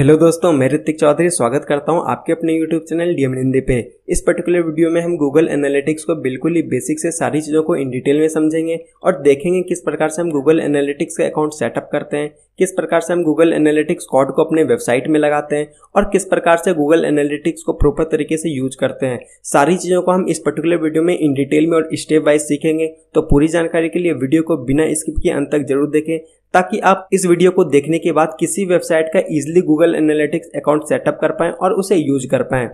hello दोस्तों मैं ऋतिक चौधरी स्वागत करता हूं आपके अपने यूट्यूब चैनल डीएम हिंदी पे इस पर्टिकुलर वीडियो में हम गूगल एनालिटिक्स को बिल्कुल ही बेसिक से सारी चीज़ों को इन डिटेल में समझेंगे और देखेंगे किस प्रकार से हम गूगल एनालिटिक्स का अकाउंट सेटअप करते हैं किस प्रकार से हम गूगल एनालिटिक्स कोड को अपने वेबसाइट में लगाते हैं और किस प्रकार से गूगल एनालिटिक्स को प्रॉपर तरीके से यूज करते हैं सारी चीज़ों को हम इस पर्टिकुलर वीडियो में इन डिटेल में और स्टेप वाइज सीखेंगे तो पूरी जानकारी के लिए वीडियो को बिना स्किप के अंत तक जरूर देखें ताकि आप इस वीडियो को देखने के बाद किसी वेबसाइट का easily Google analytics account setup कर पाएं और उसे यूज कर पाएं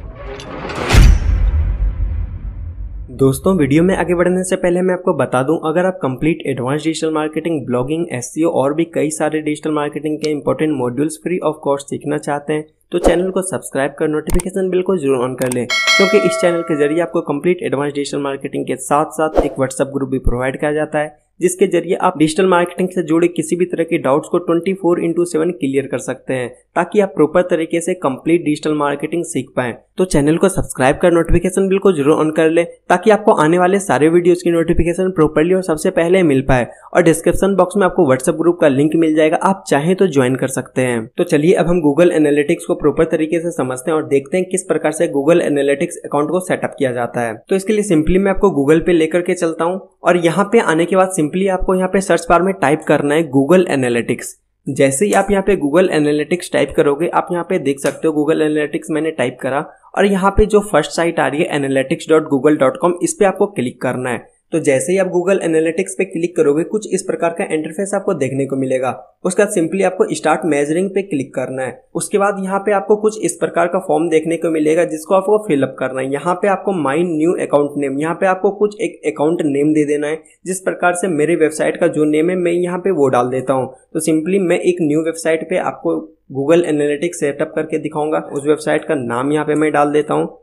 दोस्तों वीडियो में आगे बढ़ने से पहले मैं आपको बता दूं अगर आप complete advance digital marketing blogging एस और भी कई सारे डिजिटल मार्केटिंग के important modules free of cost सीखना चाहते हैं तो चैनल को सब्सक्राइब कर नोटिफिकेशन बिल को जरूर ऑन कर लें क्योंकि इस चैनल के जरिए आपको कंप्लीट एडवांस डिजिटल मार्केटिंग के साथ साथ एक व्हाट्सअप ग्रुप भी प्रोवाइड किया जाता है जिसके जरिए आप डिजिटल मार्केटिंग से जुड़े किसी भी तरह के डाउट्स को 24 फोर इंटू सेवन क्लियर कर सकते हैं ताकि आप प्रॉपर तरीके से कंप्लीट डिजिटल मार्केटिंग सीख पाए तो चैनल को सब्सक्राइब कर नोटिफिकेशन बिल को जरूर ऑन कर लें ताकि आपको आने वाले सारे वीडियोस की नोटिफिकेशन प्रॉपरली और सबसे पहले मिल पाए और डिस्क्रिप्शन बॉक्स में आपको व्हाट्सएप ग्रुप का लिंक मिल जाएगा आप चाहें तो ज्वाइन कर सकते हैं तो चलिए अब हम गूगल एनालिटिक्स को प्रॉपर तरीके से समझते हैं और देखते हैं किस प्रकार से गूगल एनालिटिक्स अकाउंट को सेटअप किया जाता है तो इसके लिए सिंपली मैं आपको गूगल पे लेकर के चलता हूँ और यहाँ पे आने के बाद सिंपली आपको यहाँ पे सर्च बार में टाइप करना है गूगल एनालिटिक्स जैसे ही आप यहाँ पे गूगल एनालिटिक्स टाइप करोगे आप यहाँ पे देख सकते हो गूगल एनालिटिक्स मैंने टाइप करा और यहाँ पे जो फर्स्ट साइट आ रही है analytics dot Google dot com इस पर आपको क्लिक करना है तो जैसे ही आप गूगल एनालिटिक्स पे क्लिक करोगे कुछ इस प्रकार का इंटरफेस आपको देखने को मिलेगा उसके बाद सिंपली आपको स्टार्ट मेजरिंग पे क्लिक करना है उसके बाद यहाँ पे आपको कुछ इस प्रकार का फॉर्म देखने को मिलेगा जिसको आपको फिलअप करना है यहाँ पे आपको माई न्यू अकाउंट नेम यहाँ पे आपको कुछ एक अकाउंट नेम दे देना है जिस प्रकार से मेरे वेबसाइट का जो नेम है मैं यहाँ पे वो डाल देता हूँ तो सिंपली मैं एक न्यू वेबसाइट पे आपको गूगल एनालिटिक्स सेटअप करके दिखाऊंगा उस वेबसाइट का नाम यहाँ पे मैं डाल देता हूँ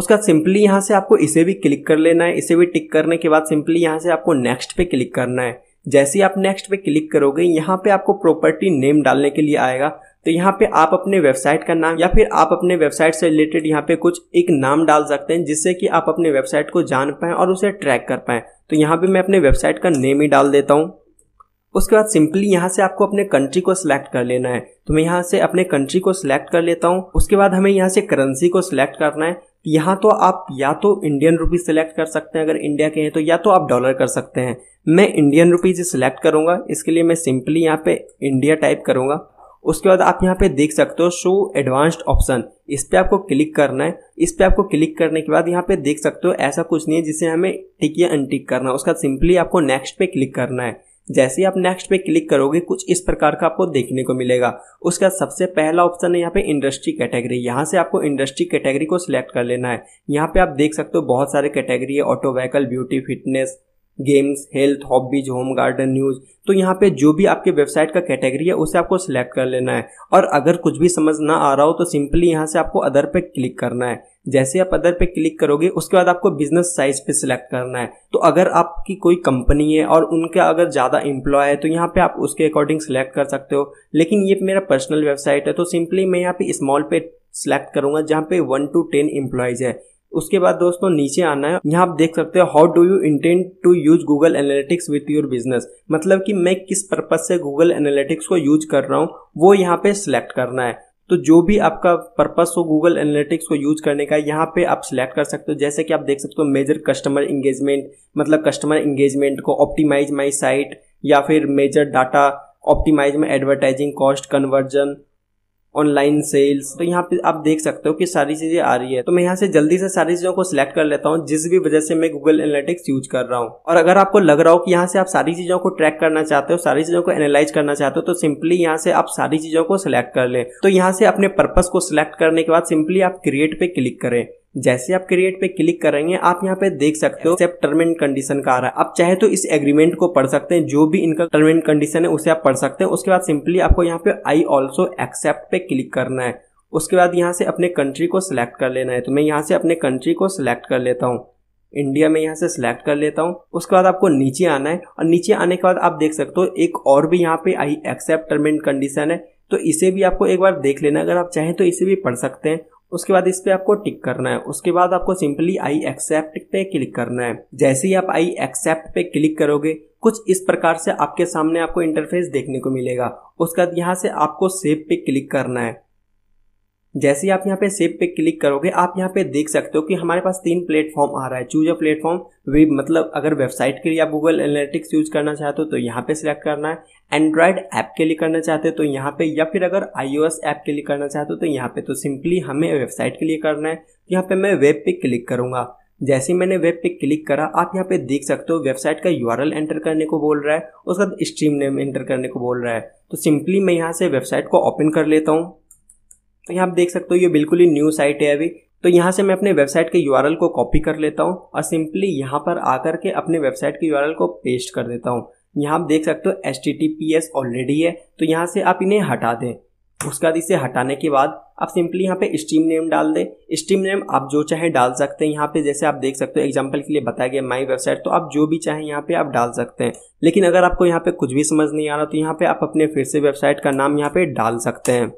उसका सिंपली यहाँ से आपको इसे भी क्लिक कर लेना है इसे भी टिक करने के बाद सिंपली यहाँ से आपको नेक्स्ट पे क्लिक करना है जैसे ही आप नेक्स्ट पे क्लिक करोगे यहाँ पे आपको प्रॉपर्टी नेम डालने के लिए आएगा तो यहाँ पे आप अपने वेबसाइट का नाम या फिर आप अपने वेबसाइट से रिलेटेड यहाँ पे कुछ एक नाम डाल सकते हैं जिससे कि आप अपने वेबसाइट को जान पाए और उसे ट्रैक कर पाए तो यहाँ पे मैं अपने वेबसाइट का नेम ही डाल देता हूँ उसके बाद सिंपली यहाँ से आपको अपने कंट्री को सिलेक्ट कर लेना है तो मैं यहाँ से अपने कंट्री को सिलेक्ट कर लेता हूँ उसके बाद हमें यहाँ से करेंसी को सिलेक्ट करना है यहाँ तो आप या तो इंडियन रुपीज सिलेक्ट कर सकते हैं अगर इंडिया के हैं तो या तो आप डॉलर कर सकते हैं मैं इंडियन रुपीज सिलेक्ट करूँगा इसके लिए मैं सिंपली यहाँ पे इंडिया टाइप करूंगा उसके बाद आप यहाँ पे देख सकते हो शो एडवांस्ड ऑप्शन इस पर आपको क्लिक करना है इस पर आपको क्लिक करने के बाद यहाँ पे देख सकते हो ऐसा कुछ नहीं है जिसे हमें टिक या अनटिक करना है उसका सिंपली आपको नेक्स्ट पे क्लिक करना है जैसे ही आप नेक्स्ट पे क्लिक करोगे कुछ इस प्रकार का आपको देखने को मिलेगा उसका सबसे पहला ऑप्शन है यहाँ पे इंडस्ट्री कैटेगरी यहाँ से आपको इंडस्ट्री कैटेगरी को सिलेक्ट कर लेना है यहाँ पे आप देख सकते हो बहुत सारे कैटेगरी है auto vehicle beauty fitness games health hobbies home garden news तो यहाँ पे जो भी आपके वेबसाइट का कैटेगरी है उसे आपको सिलेक्ट कर लेना है और अगर कुछ भी समझ ना आ रहा हो तो सिंपली यहाँ से आपको अदर पे क्लिक करना है जैसे आप अदर पे क्लिक करोगे उसके बाद आपको बिजनेस साइज पे सिलेक्ट करना है तो अगर आपकी कोई कंपनी है और उनका अगर ज़्यादा एम्प्लॉय है तो यहाँ पे आप उसके अकॉर्डिंग सिलेक्ट कर सकते हो लेकिन ये मेरा पर्सनल वेबसाइट है तो सिंपली मैं यहाँ पे स्मॉल पे सिलेक्ट करूंगा जहाँ पे वन टू टेन एम्प्लॉयज़ है उसके बाद दोस्तों नीचे आना है यहाँ आप देख सकते हो how do you intend to use Google analytics with your business मतलब कि मैं किस पर्पज से गूगल एनालिटिक्स को यूज कर रहा हूँ वो यहाँ पे सिलेक्ट करना है तो जो भी आपका पर्पस हो गूगल एनालिटिक्स को यूज करने का यहाँ पे आप सिलेक्ट कर सकते हो जैसे कि आप देख सकते हो मेजर कस्टमर इंगेजमेंट मतलब कस्टमर इंगेजमेंट को ऑप्टिमाइज माई साइट या फिर मेजर डाटा ऑप्टिमाइज में advertising cost conversion online sales तो यहाँ पे आप देख सकते हो कि सारी चीज़ें आ रही है तो मैं यहाँ से जल्दी से सारी चीज़ों को सिलेक्ट कर लेता हूँ जिस भी वजह से मैं गूगल एनालिटिक्स यूज कर रहा हूँ और अगर आपको लग रहा हो कि यहाँ से आप सारी चीज़ों को ट्रैक करना चाहते हो सारी चीज़ों को एनालाइज करना चाहते हो तो सिंपली यहाँ से आप सारी चीज़ों को सिलेक्ट कर ले तो यहाँ से अपने पर्पज़ को सिलेक्ट करने के बाद सिंपली आप क्रिएट पे क्लिक करें जैसे आप क्रिएट पे क्लिक करेंगे आप यहाँ पे देख सकते हो एक्सेप्ट टर्म एंड कंडीशन का आ रहा है आप चाहे तो इस एग्रीमेंट को पढ़ सकते हैं जो भी इनका टर्म एंड कंडीशन है उसे आप पढ़ सकते हैं उसके बाद सिंपली आपको यहाँ पे आई ऑल्सो एक्सेप्ट पे क्लिक करना है उसके बाद यहाँ से अपने कंट्री को सिलेक्ट कर लेना है तो मैं यहाँ से अपने कंट्री को सिलेक्ट कर लेता हूँ इंडिया में यहाँ से सिलेक्ट कर लेता हूँ उसके बाद आपको नीचे आना है और नीचे आने के बाद आप देख सकते हो एक और भी यहाँ पे I accept term and condition है तो इसे भी आपको एक बार देख लेना अगर आप चाहें तो इसे भी पढ़ सकते हैं उसके बाद इस पे आपको टिक करना है उसके बाद आपको सिंपली आई एक्सेप्ट पे क्लिक करना है जैसे ही आप आई एक्सेप्ट पे क्लिक करोगे कुछ इस प्रकार से आपके सामने आपको इंटरफेस देखने को मिलेगा उसके बाद यहाँ से आपको सेव पे क्लिक करना है जैसे ही आप यहाँ पे सेव पे क्लिक करोगे आप यहाँ पे देख सकते हो कि हमारे पास तीन प्लेटफॉर्म आ रहा है चूज अ प्लेटफॉर्म वे मतलब अगर वेबसाइट के लिए आप गूगल एनालिटिक्स यूज करना चाहते हो तो यहाँ पे सिलेक्ट करना है एंड्रॉयड ऐप के लिए करना चाहते हो तो यहाँ पे या फिर अगर आईओएस ऐप के लिए करना चाहते हो तो यहाँ पे तो सिंपली हमें वेबसाइट के लिए करना है तो यहाँ पे मैं वेब पे क्लिक करूंगा जैसे ही मैंने वेब पे क्लिक करा आप यहाँ पे देख सकते हो वेबसाइट का यू एंटर करने को बोल रहा है उसके बाद स्ट्रीम नेम एंटर करने को बोल रहा है तो सिंपली मैं यहाँ से वेबसाइट को ओपन कर लेता हूँ तो यहाँ आप देख सकते हो ये बिल्कुल ही न्यू साइट है अभी तो यहाँ से मैं अपने वेबसाइट के यू को कॉपी कर लेता हूँ और सिंपली यहाँ पर आकर के अपने वेबसाइट के यू को पेस्ट कर देता हूँ यहाँ आप देख सकते हो एस ऑलरेडी है तो यहाँ से आप इन्हें हटा दें उसके बाद इसे हटाने के बाद आप सिंपली यहाँ पे स्ट्रीम नेम डाल दें स्ट्रीम नेम आप जो चाहे डाल सकते हैं यहाँ पे जैसे आप देख सकते हो एग्जांपल के लिए बताया गया माई वेबसाइट तो आप जो भी चाहें यहाँ पे आप डाल सकते हैं लेकिन अगर आपको यहाँ पे कुछ भी समझ नहीं आ रहा तो यहाँ पे आप अपने फिर से वेबसाइट का नाम यहाँ पे डाल सकते हैं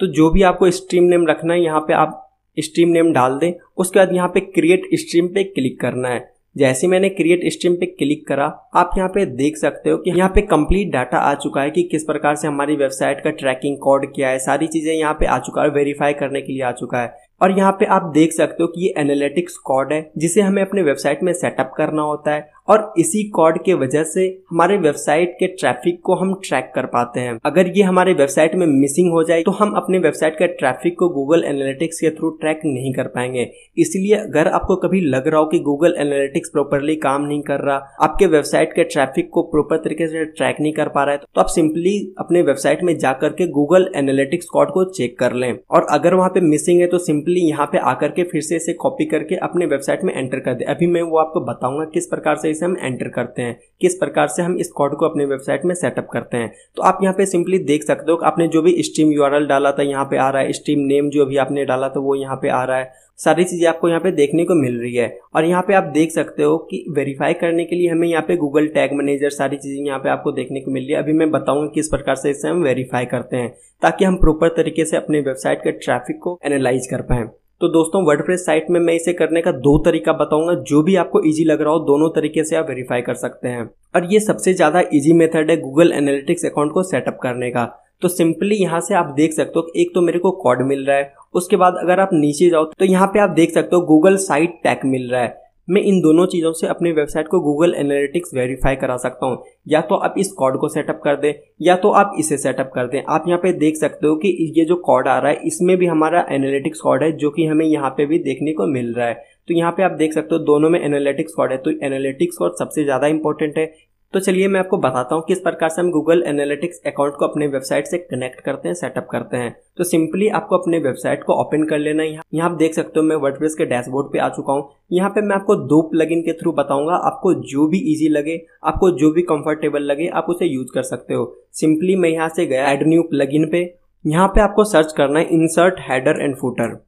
तो जो भी आपको स्ट्रीम नेम रखना है यहाँ पे आप स्ट्रीम नेम डाल दें उसके बाद यहाँ पे क्रिएट स्ट्रीम पे क्लिक करना है जैसे मैंने क्रिएट स्ट्रीम पे क्लिक करा आप यहाँ पे देख सकते हो कि यहाँ पे कंप्लीट डाटा आ चुका है कि किस प्रकार से हमारी वेबसाइट का ट्रैकिंग कोड क्या है सारी चीजें यहाँ पे आ चुका है वेरीफाई करने के लिए आ चुका है और यहाँ पे आप देख सकते हो कि ये एनालिटिक्स कोड है जिसे हमें अपने वेबसाइट में सेटअप करना होता है और इसी कॉड के वजह से हमारे वेबसाइट के ट्रैफिक को हम ट्रैक कर पाते हैं अगर ये हमारे वेबसाइट में मिसिंग हो जाए तो हम अपने वेबसाइट के ट्रैफिक को गूगल एनालिटिक्स के थ्रू ट्रैक नहीं कर पाएंगे इसलिए अगर आपको कभी लग रहा हो कि गूगल एनालिटिक्स प्रॉपरली काम नहीं कर रहा आपके वेबसाइट के ट्रैफिक को प्रॉपर तरीके से ट्रैक नहीं कर पा रहा है तो आप सिंपली अपने वेबसाइट में जाकर के गूगल एनालिटिक्स कॉड को चेक कर लें और अगर वहां पे मिसिंग है तो सिंपली यहाँ पे आकर के फिर से इसे कॉपी करके अपने वेबसाइट में एंटर कर दे अभी मैं वो आपको बताऊंगा किस प्रकार से से हम एंटर करते हैं किस प्रकार से हम इस कोड को अपने वेबसाइट में सेटअप करते हैं तो आप यहाँ पे सिंपली देख सकते हो कि आपने जो भी स्ट्रीम यू डाला था यहाँ पे आ रहा है स्ट्रीम नेम जो भी आपने डाला था वो यहाँ पे आ रहा है सारी चीज़ें आपको यहाँ पे देखने को मिल रही है और यहाँ पे आप देख सकते हो कि वेरीफाई करने के लिए हमें यहाँ पे गूगल टैग मैनेजर सारी चीज़ें यहाँ पे आपको देखने को मिल रही है अभी मैं बताऊंगा किस प्रकार से इसे हम वेरीफाई करते हैं ताकि हम प्रॉपर तरीके से अपने वेबसाइट के ट्रैफिक को एनालाइज कर पाएँ तो दोस्तों वर्डप्रेस साइट में मैं इसे करने का दो तरीका बताऊंगा जो भी आपको इजी लग रहा हो दोनों तरीके से आप वेरीफाई कर सकते हैं और ये सबसे ज़्यादा इजी मेथड है गूगल एनालिटिक्स अकाउंट को सेटअप करने का तो सिंपली यहाँ से आप देख सकते हो एक तो मेरे को कॉड मिल रहा है उसके बाद अगर आप नीचे जाओ तो यहाँ पे आप देख सकते हो गूगल साइट टैग मिल रहा है मैं इन दोनों चीज़ों से अपनी वेबसाइट को गूगल एनालिटिक्स वेरीफाई करा सकता हूँ या तो आप इस कॉड को सेटअप कर दें या तो आप इसे सेटअप कर दें आप यहाँ पे देख सकते हो कि ये जो कॉड आ रहा है इसमें भी हमारा एनालिटिक्स कॉड है जो कि हमें यहाँ पे भी देखने को मिल रहा है तो यहाँ पे आप देख सकते हो दोनों में एनालिटिक्स कॉड है तो एनालिटिक्स कॉड सबसे ज़्यादा इंपॉर्टेंट है तो चलिए मैं आपको बताता हूँ किस प्रकार से हम गूगल एनालिटिक्स अकाउंट को अपने वेबसाइट से कनेक्ट करते हैं सेटअप करते हैं तो सिंपली आपको अपने वेबसाइट को ओपन कर लेना यहाँ यहाँ आप देख सकते हो मैं वर्डप्रेस के डैशबोर्ड पे आ चुका हूँ यहाँ पे मैं आपको दो प्लगइन के थ्रू बताऊंगा आपको जो भी इजी लगे आपको जो भी कंफर्टेबल लगे आप उसे यूज कर सकते हो सिंपली मैं यहाँ से गया एड न्यू प्लग पे यहाँ पे आपको सर्च करना है इंसर्ट हैडर एंड फूटर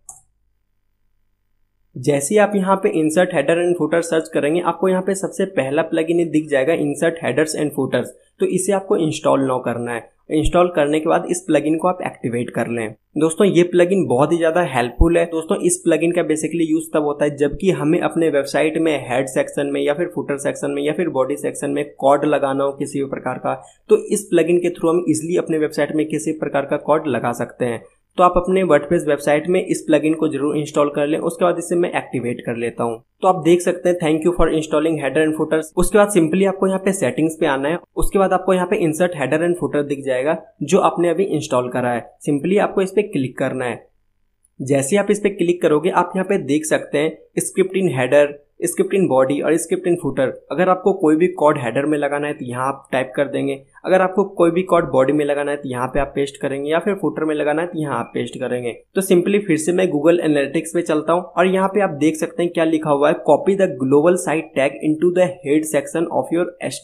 जैसे ही आप यहाँ पे insert header and footer search करेंगे आपको यहाँ पे सबसे पहला प्लगइन दिख जाएगा इंसर्ट हेडर्स एंड फोटर्स तो इसे आपको इंस्टॉल ना करना है इंस्टॉल करने के बाद इस प्लगइन को आप एक्टिवेट कर लें दोस्तों ये प्लगइन बहुत ही ज़्यादा हेल्पफुल है दोस्तों इस प्लगइन का बेसिकली यूज़ तब होता है जबकि हमें अपने वेबसाइट में हेड सेक्शन में या फिर फुटर सेक्शन में या फिर बॉडी सेक्शन में कॉर्ड लगाना हो किसी भी प्रकार का तो इस प्लगइन के थ्रू हम इजिली अपने वेबसाइट में किसी प्रकार का कॉर्ड लगा सकते हैं तो आप अपने वर्डप्रेस वेबसाइट में इस प्लगइन को जरूर इंस्टॉल कर लें उसके बाद इसे मैं एक्टिवेट कर लेता हूँ तो आप देख सकते हैं thank you for installing header and footer उसके बाद सिंपली आपको यहाँ पे सेटिंग्स पे आना है उसके बाद आपको यहाँ पे इंसर्ट हेडर एंड फुटर दिख जाएगा जो आपने अभी इंस्टॉल करा है सिंपली आपको इस पर क्लिक करना है जैसे आप इस पर क्लिक करोगे आप यहाँ पे देख सकते हैं script in header script in body और स्क्रिप्ट इन फूटर अगर आपको कोई भी कॉड हेडर में लगाना है तो यहाँ आप टाइप कर देंगे अगर आपको कोई भी कॉड बॉडी में लगाना है तो यहाँ पे आप पेस्ट करेंगे या फिर फूटर में लगाना है तो यहाँ आप पेस्ट करेंगे तो सिंपली फिर से मैं गूगल एनालिटिक्स पे चलता हूँ और यहाँ पे आप देख सकते हैं क्या लिखा हुआ है copy the global site tag into the head section of your S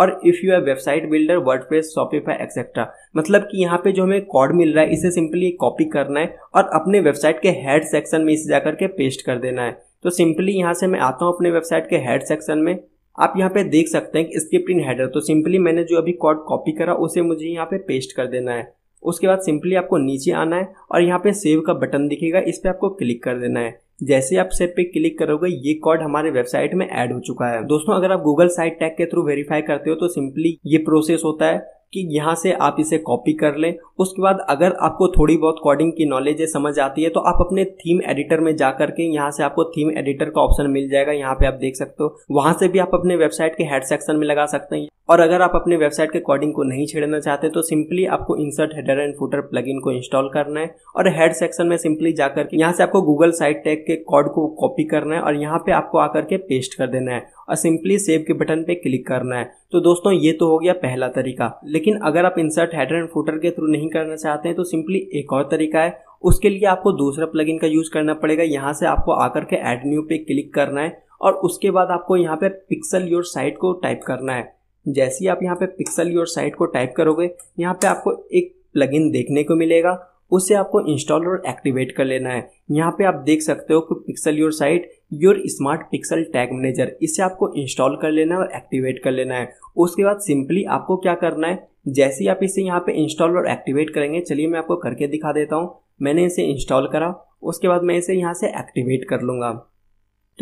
or if you are website builder WordPress Shopify etcetera मतलब कि यहाँ पे जो हमें कॉड मिल रहा है इसे सिंपली कॉपी करना है और अपने वेबसाइट के हेड सेक्शन में इसे जाकर के पेस्ट कर देना है तो सिंपली यहाँ से मैं आता हूँ अपने वेबसाइट के हेड सेक्शन में आप यहाँ पे देख सकते हैं कि स्क्रिप्ट इन हेडर तो सिंपली मैंने जो अभी कॉड कॉपी करा उसे मुझे यहाँ पे पेस्ट कर देना है उसके बाद सिंपली आपको नीचे आना है और यहाँ पे सेव का बटन दिखेगा इस पर आपको क्लिक कर देना है जैसे आप सेव पे क्लिक करोगे ये कॉड हमारे वेबसाइट में ऐड हो चुका है दोस्तों अगर आप गूगल साइट टैग के थ्रू वेरीफाई करते हो तो सिंपली ये प्रोसेस होता है कि यहाँ से आप इसे कॉपी कर लें उसके बाद अगर आपको थोड़ी बहुत कोडिंग की नॉलेज समझ आती है तो आप अपने थीम एडिटर में जा करके यहाँ से आपको थीम एडिटर का ऑप्शन मिल जाएगा यहाँ पे आप देख सकते हो वहाँ से भी आप अपने वेबसाइट के हेड सेक्शन में लगा सकते हैं और अगर आप अपने वेबसाइट के कोडिंग को नहीं छेड़ना चाहते तो सिंपली आपको insert header and footer plugin को इंस्टॉल करना है और हेड सेक्शन में सिंपली जाकर के यहाँ से आपको गूगल साइट टैग के कोड को कॉपी करना है और यहाँ पे आपको आकर के पेस्ट कर देना है और सिंपली सेव के बटन पे क्लिक करना है तो दोस्तों ये तो हो गया पहला तरीका लेकिन अगर आप इंसर्ट हेडर एंड फुटर के थ्रू नहीं करना चाहते हैं तो सिंपली एक और तरीका है उसके लिए आपको दूसरा प्लगइन का यूज़ करना पड़ेगा यहाँ से आपको आकर के एड न्यू पे क्लिक करना है और उसके बाद आपको यहाँ पे पिक्सल योर साइट को टाइप करना है जैसे ही आप यहाँ पे पिक्सल योर साइट को टाइप करोगे यहाँ पे आपको एक प्लगइन देखने को मिलेगा उसे आपको इंस्टॉल और एक्टिवेट कर लेना है यहाँ पे आप देख सकते हो कि pixel your site your smart pixel tag manager इसे आपको इंस्टॉल कर लेना है और एक्टिवेट कर लेना है उसके बाद सिंपली आपको क्या करना है जैसे ही आप इसे यहाँ पे इंस्टॉल और एक्टिवेट करेंगे चलिए मैं आपको करके दिखा देता हूँ मैंने इसे इंस्टॉल करा उसके बाद मैं इसे यहाँ से एक्टिवेट कर लूँगा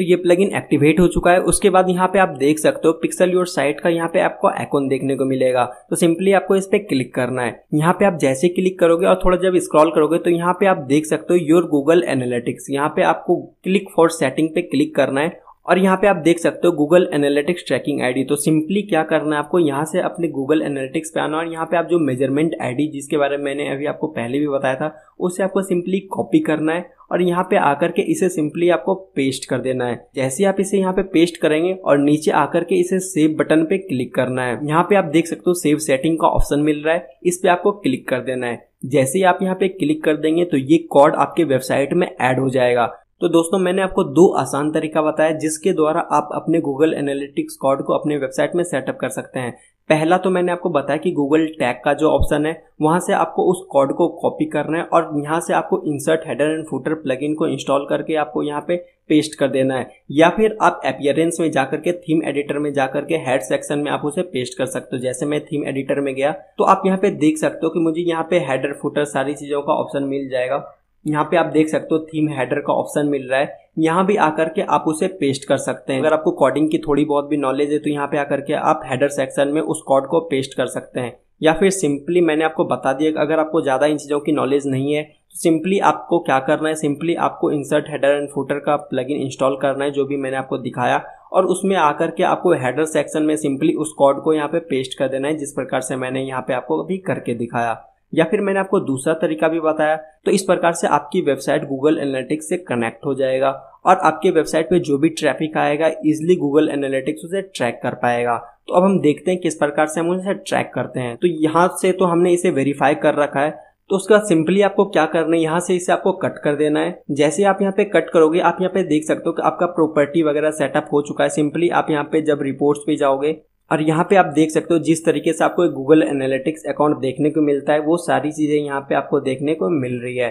तो ये प्लगइन एक्टिवेट हो चुका है उसके बाद यहाँ पे आप देख सकते हो पिक्सल योर साइट का यहाँ पे आपको एकोन देखने को मिलेगा तो सिंपली आपको इस पे क्लिक करना है यहाँ पे आप जैसे क्लिक करोगे और थोड़ा जब स्क्रॉल करोगे तो यहाँ पे आप देख सकते हो योर गूगल एनालिटिक्स यहाँ पे आपको क्लिक फॉर सेटिंग पे क्लिक करना है और यहाँ पे आप देख सकते हो गूगल एनालिटिक्स ट्रैकिंग आईडी तो सिंपली क्या करना है आपको यहाँ से अपने गूगल एनालिटिक्स पे आना और यहाँ पे आप जो मेजरमेंट आईडी जिसके बारे में मैंने अभी आपको पहले भी बताया था उसे आपको सिंपली कॉपी करना है और यहाँ पे आकर के इसे सिंपली आपको पेस्ट कर देना है जैसे आप इसे यहाँ पे पेस्ट करेंगे और नीचे आकर के इसे सेव बटन पे क्लिक करना है यहाँ पे आप देख सकते हो सेव सेटिंग का ऑप्शन मिल रहा है इस पे आपको क्लिक कर देना है जैसे ही आप यहाँ पे क्लिक कर देंगे तो ये कोड आपके वेबसाइट में ऐड हो जाएगा तो दोस्तों मैंने आपको दो आसान तरीका बताया जिसके द्वारा आप अपने गूगल एनालिटिक्स कॉड को अपने वेबसाइट में सेटअप कर सकते हैं पहला तो मैंने आपको बताया कि गूगल टैग का जो ऑप्शन है वहाँ से आपको उस कॉड को कॉपी करना है और यहाँ से आपको insert header and footer plugin को इंस्टॉल करके आपको यहाँ पे पेस्ट कर देना है या फिर आप अपियरेंस में जाकर के थीम एडिटर में जाकर के हेड सेक्शन में आप उसे पेस्ट कर सकते हो जैसे मैं थीम एडिटर में गया तो आप यहाँ पे देख सकते हो कि मुझे यहाँ पे हेडर फूटर सारी चीज़ों का ऑप्शन मिल जाएगा यहाँ पे आप देख सकते हो थीम हेडर का ऑप्शन मिल रहा है यहाँ भी आकर के आप उसे पेस्ट कर सकते हैं अगर आपको कोडिंग की थोड़ी बहुत भी नॉलेज है तो यहाँ पे आकर के आप हेडर सेक्शन में उस कोड को पेस्ट कर सकते हैं या फिर सिंपली मैंने आपको बता दिया अगर आपको ज़्यादा इन चीज़ों की नॉलेज नहीं है तो सिंपली आपको क्या करना है सिंपली आपको इंसर्ट हेडर एंड फूटर का प्लगइन इंस्टॉल करना है जो भी मैंने आपको दिखाया और उसमें आकर के आपको हेडर सेक्शन में सिंपली उस कोड को यहाँ पे पेस्ट कर देना है जिस प्रकार से मैंने यहाँ पे आपको अभी करके दिखाया या फिर मैंने आपको दूसरा तरीका भी बताया तो इस प्रकार से आपकी वेबसाइट गूगल एनालिटिक्स से कनेक्ट हो जाएगा और आपके वेबसाइट पे जो भी ट्रैफिक आएगा इजिली गूगल एनालिटिक्स उसे ट्रैक कर पाएगा तो अब हम देखते हैं किस प्रकार से हम उसे ट्रैक करते हैं तो यहाँ से तो हमने इसे वेरीफाई कर रखा है तो उसका सिंपली आपको क्या करना है यहाँ से इसे आपको कट कर देना है जैसे आप यहाँ पे कट करोगे आप यहाँ पे देख सकते हो कि आपका प्रॉपर्टी वगैरह सेटअप हो चुका है सिंपली आप यहाँ पे जब रिपोर्ट्स पे जाओगे और यहाँ पे आप देख सकते हो जिस तरीके से आपको गूगल एनालिटिक्स अकाउंट देखने को मिलता है वो सारी चीज़ें यहाँ पे आपको देखने को मिल रही है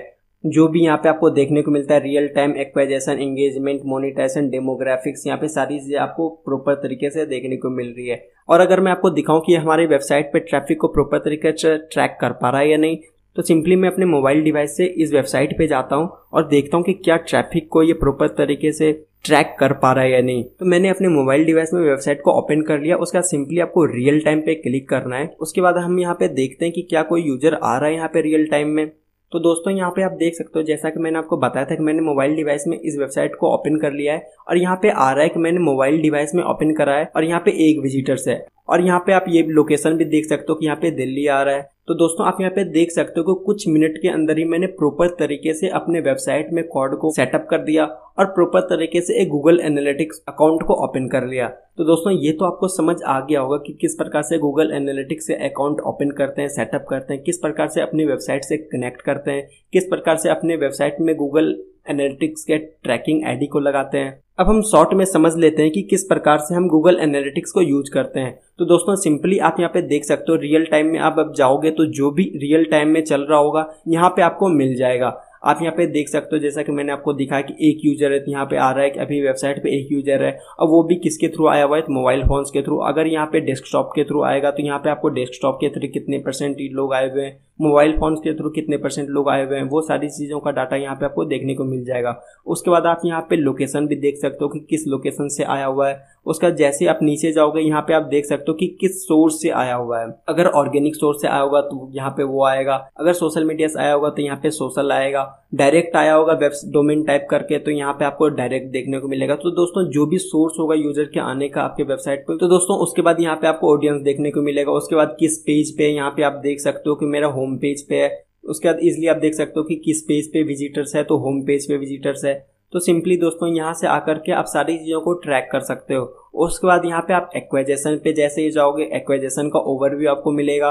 जो भी यहाँ पे आपको देखने को मिलता है real time acquisition engagement monetisation demographics यहाँ पे सारी चीज़ें आपको प्रॉपर तरीके से देखने को मिल रही है और अगर मैं आपको दिखाऊं कि हमारी वेबसाइट पे ट्रैफिक को प्रॉपर तरीके से ट्रैक कर पा रहा है या नहीं तो सिंपली मैं अपने मोबाइल डिवाइस से इस वेबसाइट पे जाता हूँ और देखता हूँ कि क्या ट्रैफिक को ये प्रॉपर तरीके से ट्रैक कर पा रहा है या नहीं तो मैंने अपने मोबाइल डिवाइस में वेबसाइट को ओपन कर लिया उसके बाद सिंपली आपको रियल टाइम पे क्लिक करना है उसके बाद हम यहाँ पे देखते हैं कि क्या कोई यूजर आ रहा है यहाँ पे रियल टाइम में तो दोस्तों यहाँ पे आप देख सकते हो जैसा कि मैंने आपको बताया था कि मैंने मोबाइल डिवाइस में इस वेबसाइट को ओपन कर लिया है और यहाँ पे आ रहा है कि मैंने मोबाइल डिवाइस में ओपन करा है और यहाँ पे एक विजिटर्स है और यहाँ पे आप ये लोकेशन भी देख सकते हो कि यहाँ पे दिल्ली आ रहा है तो दोस्तों आप यहाँ पे देख सकते हो कि कुछ मिनट के अंदर ही मैंने प्रॉपर तरीके से अपने वेबसाइट में कॉर्ड को सेटअप कर दिया और प्रॉपर तरीके से एक गूगल एनालिटिक्स अकाउंट को ओपन कर लिया तो दोस्तों ये तो आपको समझ आ गया होगा कि किस प्रकार से गूगल एनालिटिक्स से अकाउंट ओपन करते हैं सेटअप करते हैं किस प्रकार से अपनी वेबसाइट से कनेक्ट करते हैं किस प्रकार से अपने वेबसाइट में गूगल एनालिटिक्स के ट्रैकिंग आईडी को लगाते हैं अब हम शॉर्ट में समझ लेते हैं कि किस प्रकार से हम गूगल एनालिटिक्स को यूज करते हैं तो दोस्तों सिंपली आप यहाँ पे देख सकते हो रियल टाइम में आप अब जाओगे तो जो भी रियल टाइम में चल रहा होगा यहाँ पे आपको मिल जाएगा आप यहाँ पे देख सकते हो जैसा कि मैंने आपको दिखाया कि एक यूजर है तो यहाँ पे आ रहा है कि अभी वेबसाइट पे एक यूजर है और वो भी किसके थ्रू आया हुआ है मोबाइल तो फोन्स के थ्रू अगर यहाँ पे डेस्कटॉप के थ्रू आएगा तो यहाँ पे आपको डेस्कटॉप के थ्रू कितने परसेंट लोग आए हुए हैं मोबाइल फोन्स के थ्रू कितने परसेंट लोग आए हुए हैं वो सारी चीज़ों का डाटा यहाँ पे आपको देखने को मिल जाएगा उसके बाद आप यहाँ पे लोकेशन भी देख सकते हो कि किस लोकेशन से आया हुआ है उसका जैसे आप नीचे जाओगे यहाँ पे आप देख सकते हो कि किस सोर्स से आया हुआ है अगर ऑर्गेनिक सोर्स से आया होगा तो यहाँ पे वो आएगा अगर सोशल मीडिया से आया होगा तो यहाँ पे सोशल आएगा डायरेक्ट आया होगा वेब डोमेन टाइप करके तो यहाँ पे आपको डायरेक्ट देखने को मिलेगा तो दोस्तों जो भी सोर्स होगा यूजर के आने का आपके वेबसाइट पर तो दोस्तों उसके बाद यहाँ पे आपको ऑडियंस देखने को मिलेगा उसके बाद किस पेज पे यहाँ पे आप देख सकते हो कि मेरा होम पेज पे है उसके बाद इजिली आप देख सकते हो कि किस पेज पे विजिटर्स है तो होम पेज पे विजिटर्स है तो सिंपली दोस्तों यहाँ से आकर के आप सारी चीज़ों को ट्रैक कर सकते हो उसके बाद यहाँ पे आप एक्वाइजेशन पे जैसे ही जाओगे एक्वाइजेशन का ओवरव्यू आपको मिलेगा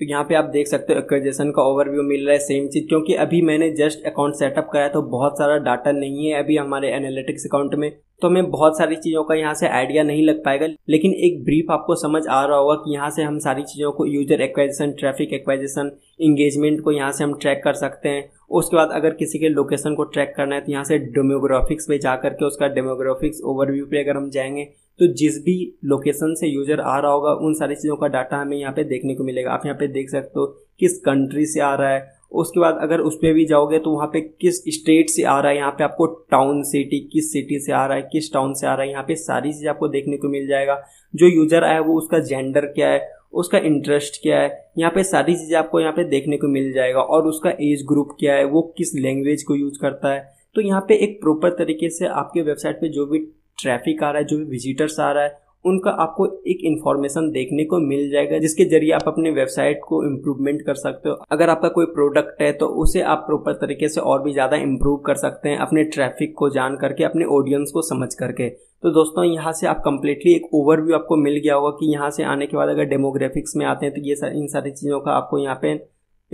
तो यहाँ पे आप देख सकते हो एक्वाइजेशन का ओवरव्यू मिल रहा है सेम चीज़ क्योंकि अभी मैंने जस्ट अकाउंट सेटअप कराया तो बहुत सारा डाटा नहीं है अभी हमारे एनालिटिक्स अकाउंट में तो हमें बहुत सारी चीज़ों का यहाँ से आइडिया नहीं लग पाएगा लेकिन एक ब्रीफ आपको समझ आ रहा होगा कि यहाँ से हम सारी चीज़ों को user acquisition traffic acquisition engagement को यहाँ से हम ट्रैक कर सकते हैं उसके बाद अगर किसी के लोकेशन को ट्रैक करना है तो यहाँ से डेमोग्राफिक्स में जा करके उसका डेमोग्राफिक्स ओवरव्यू पे अगर हम जाएंगे तो जिस भी लोकेशन से यूजर आ रहा होगा उन सारी चीज़ों का डाटा हमें यहाँ पे देखने को मिलेगा आप यहाँ पे देख सकते हो किस कंट्री से आ रहा है उसके बाद अगर उस पर भी जाओगे तो वहाँ पे किस स्टेट से आ रहा है यहाँ पे आपको टाउन सिटी किस सिटी से आ रहा है किस टाउन से आ रहा है यहाँ पे सारी चीज़ आपको देखने को मिल जाएगा जो यूजर आया वो उसका जेंडर क्या है उसका इंटरेस्ट क्या है यहाँ पे सारी चीज़ें आपको यहाँ पे देखने को मिल जाएगा और उसका एज ग्रुप क्या है वो किस लैंग्वेज को यूज़ करता है तो यहाँ पे एक प्रॉपर तरीके से आपके वेबसाइट पे जो भी ट्रैफिक आ रहा है जो भी विजिटर्स आ रहा है उनका आपको एक इन्फॉर्मेशन देखने को मिल जाएगा जिसके जरिए आप अपने वेबसाइट को इम्प्रूवमेंट कर सकते हो अगर आपका कोई प्रोडक्ट है तो उसे आप प्रॉपर तरीके से और भी ज़्यादा इम्प्रूव कर सकते हैं अपने ट्रैफिक को जान करके अपने ऑडियंस को समझ करके तो दोस्तों यहाँ से आप कंप्लीटली एक ओवरव्यू आपको मिल गया होगा कि यहाँ से आने के बाद अगर डेमोग्राफिक्स में आते हैं तो ये सार इन सारी चीज़ों का आपको यहाँ पे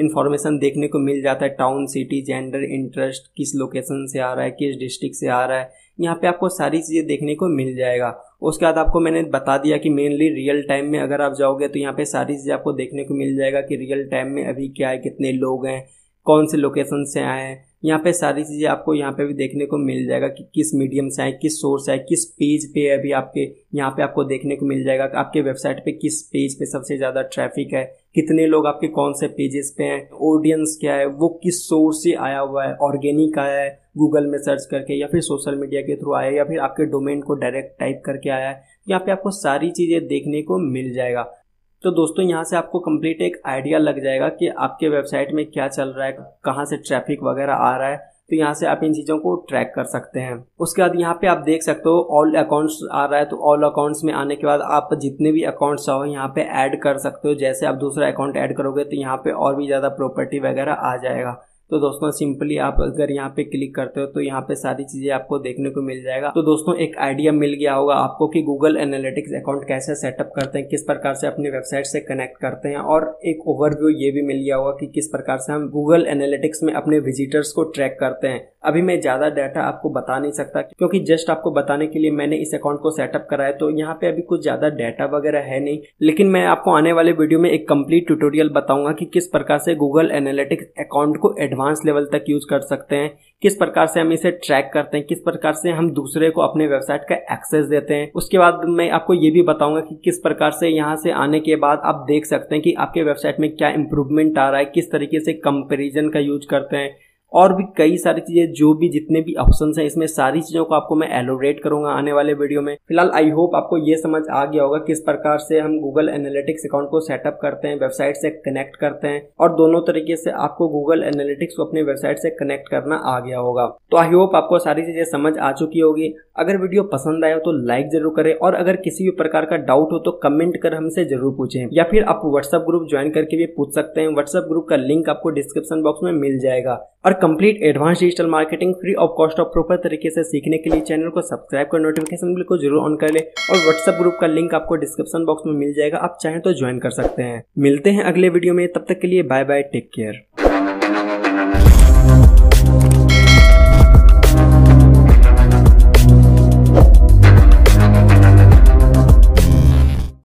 इन्फॉर्मेशन देखने को मिल जाता है टाउन सिटी जेंडर इंटरेस्ट किस लोकेशन से आ रहा है किस डिस्ट्रिक्ट से आ रहा है यहाँ पे आपको सारी चीज़ें देखने को मिल जाएगा उसके बाद आपको मैंने बता दिया कि मेनली रियल टाइम में अगर आप जाओगे तो यहाँ पे सारी चीज़ें आपको देखने को मिल जाएगा कि रियल टाइम में अभी क्या है कितने लोग हैं कौन से लोकेशन से आए हैं यहाँ पे सारी चीज़ें आपको यहाँ पे भी देखने को मिल जाएगा कि किस मीडियम से आए किस सोर्स है किस पेज पे अभी आपके यहाँ पे आपको देखने को मिल जाएगा आपके वेबसाइट पे किस पेज पे सबसे ज़्यादा ट्रैफिक है कितने लोग आपके कौन से पेजेस पे हैं ऑडियंस क्या है वो किस सोर्स से आया हुआ है ऑर्गेनिक आया है गूगल में सर्च करके या फिर सोशल मीडिया के थ्रू आया या फिर आपके डोमेन को डायरेक्ट टाइप करके आया है यहाँ पे आपको सारी चीज़ें देखने को मिल जाएगा तो दोस्तों यहाँ से आपको कम्प्लीट एक आइडिया लग जाएगा कि आपके वेबसाइट में क्या चल रहा है कहाँ से ट्रैफिक वगैरह आ रहा है तो यहाँ से आप इन चीज़ों को ट्रैक कर सकते हैं उसके बाद यहाँ पे आप देख सकते हो ऑल अकाउंट्स आ रहा है तो ऑल अकाउंट्स में आने के बाद आप जितने भी अकाउंट्स चाहो यहाँ पे ऐड कर सकते हो जैसे आप दूसरा अकाउंट ऐड करोगे तो यहाँ पे और भी ज़्यादा प्रॉपर्टी वगैरह आ जाएगा तो दोस्तों सिंपली आप अगर यहाँ पे क्लिक करते हो तो यहाँ पे सारी चीज़ें आपको देखने को मिल जाएगा तो दोस्तों एक आइडिया मिल गया होगा आपको कि गूगल एनालिटिक्स अकाउंट कैसे सेटअप करते हैं किस प्रकार से अपनी वेबसाइट से कनेक्ट करते हैं और एक ओवरव्यू ये भी मिल गया होगा कि किस प्रकार से हम गूगल एनालिटिक्स में अपने विजिटर्स को ट्रैक करते हैं अभी मैं ज़्यादा डाटा आपको बता नहीं सकता क्योंकि जस्ट आपको बताने के लिए मैंने इस अकाउंट को सेटअप कराया तो यहाँ पे अभी कुछ ज़्यादा डाटा वगैरह है नहीं लेकिन मैं आपको आने वाले वीडियो में एक कंप्लीट ट्यूटोरियल बताऊंगा कि किस प्रकार से गूगल एनालिटिक्स अकाउंट को एडवांस एडवांस लेवल तक यूज कर सकते हैं किस प्रकार से हम इसे ट्रैक करते हैं किस प्रकार से हम दूसरे को अपने वेबसाइट का एक्सेस देते हैं उसके बाद मैं आपको ये भी बताऊंगा कि किस प्रकार से यहाँ से आने के बाद आप देख सकते हैं कि आपके वेबसाइट में क्या इंप्रूवमेंट आ रहा है किस तरीके से कंपेरिजन का यूज करते हैं और भी कई सारी चीज़ें जो भी जितने भी ऑप्शन हैं इसमें सारी चीज़ों को आपको मैं एलोरेट करूंगा आने वाले वीडियो में फिलहाल आई होप आपको ये समझ आ गया होगा किस प्रकार से हम गूगल एनालिटिक्स अकाउंट को सेटअप करते हैं वेबसाइट से कनेक्ट करते हैं और दोनों तरीके से आपको गूगल एनालिटिक्स को अपनी वेबसाइट से कनेक्ट करना आ गया होगा तो आई होप आपको सारी चीज़ें समझ आ चुकी होगी अगर वीडियो पसंद आए तो लाइक जरूर करें और अगर किसी भी प्रकार का डाउट हो तो कमेंट कर हमसे जरूर पूछें या फिर आप व्हाट्सअप ग्रुप ज्वाइन करके भी पूछ सकते हैं व्हाट्सअप ग्रुप का लिंक आपको डिस्क्रिप्शन बॉक्स में मिल जाएगा और complete advance digital marketing free of cost और प्रॉपर तरीके से सीखने के लिए चैनल को सब्सक्राइब कर नोटिफिकेशन बिल को जरूर ऑन कर ले और व्हाट्सएप ग्रुप का लिंक आपको डिस्क्रिप्शन बॉक्स में मिल जाएगा आप चाहें तो ज्वाइन कर सकते हैं मिलते हैं अगले वीडियो में तब तक के लिए बाय बाय टेक केयर